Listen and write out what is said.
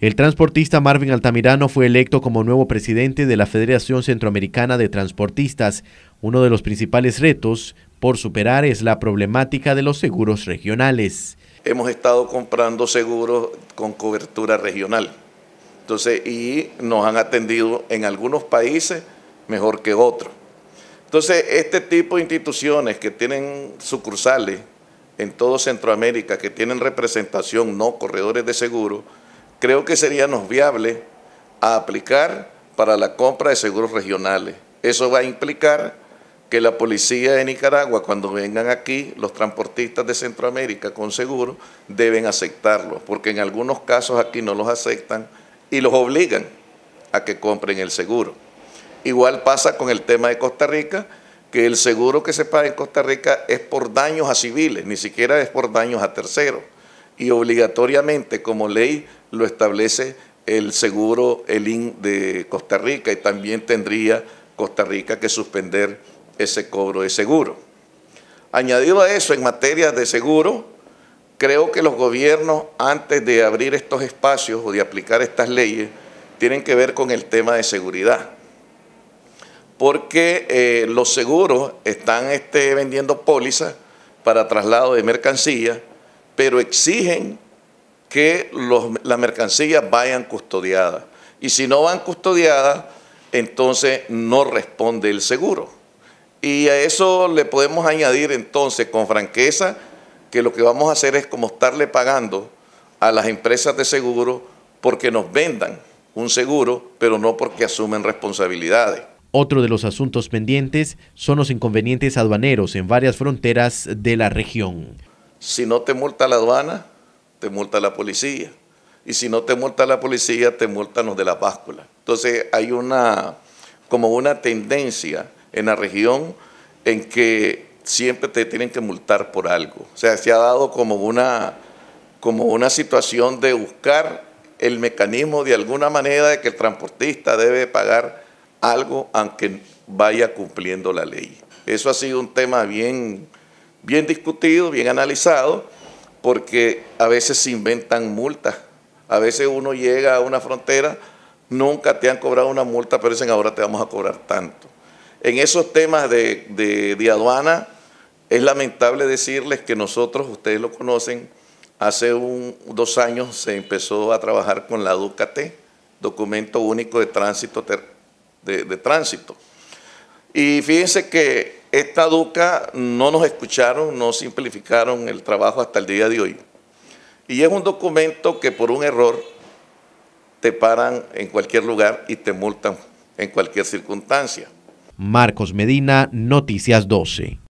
El transportista Marvin Altamirano fue electo como nuevo presidente de la Federación Centroamericana de Transportistas. Uno de los principales retos por superar es la problemática de los seguros regionales. Hemos estado comprando seguros con cobertura regional. Entonces, y nos han atendido en algunos países mejor que otros. Entonces, este tipo de instituciones que tienen sucursales en todo Centroamérica, que tienen representación, no corredores de seguros, creo que sería nos viable a aplicar para la compra de seguros regionales. Eso va a implicar que la policía de Nicaragua, cuando vengan aquí, los transportistas de Centroamérica con seguro, deben aceptarlo, porque en algunos casos aquí no los aceptan y los obligan a que compren el seguro. Igual pasa con el tema de Costa Rica, que el seguro que se paga en Costa Rica es por daños a civiles, ni siquiera es por daños a terceros y obligatoriamente como ley lo establece el seguro el de Costa Rica y también tendría Costa Rica que suspender ese cobro de seguro. Añadido a eso, en materia de seguro, creo que los gobiernos antes de abrir estos espacios o de aplicar estas leyes tienen que ver con el tema de seguridad. Porque eh, los seguros están este, vendiendo pólizas para traslado de mercancías pero exigen que las mercancías vayan custodiadas. Y si no van custodiadas, entonces no responde el seguro. Y a eso le podemos añadir entonces con franqueza que lo que vamos a hacer es como estarle pagando a las empresas de seguro porque nos vendan un seguro, pero no porque asumen responsabilidades. Otro de los asuntos pendientes son los inconvenientes aduaneros en varias fronteras de la región. Si no te multa la aduana, te multa la policía. Y si no te multa la policía, te multan los de la báscula. Entonces hay una, como una tendencia en la región en que siempre te tienen que multar por algo. O sea, se ha dado como una, como una situación de buscar el mecanismo de alguna manera de que el transportista debe pagar algo aunque vaya cumpliendo la ley. Eso ha sido un tema bien bien discutido, bien analizado, porque a veces se inventan multas. A veces uno llega a una frontera, nunca te han cobrado una multa, pero dicen ahora te vamos a cobrar tanto. En esos temas de, aduana, es lamentable decirles que nosotros, ustedes lo conocen, hace dos años se empezó a trabajar con la DUCATE, Documento Único de Tránsito, de Tránsito. Y fíjense que esta DUCA no nos escucharon, no simplificaron el trabajo hasta el día de hoy. Y es un documento que por un error te paran en cualquier lugar y te multan en cualquier circunstancia. Marcos Medina, Noticias 12.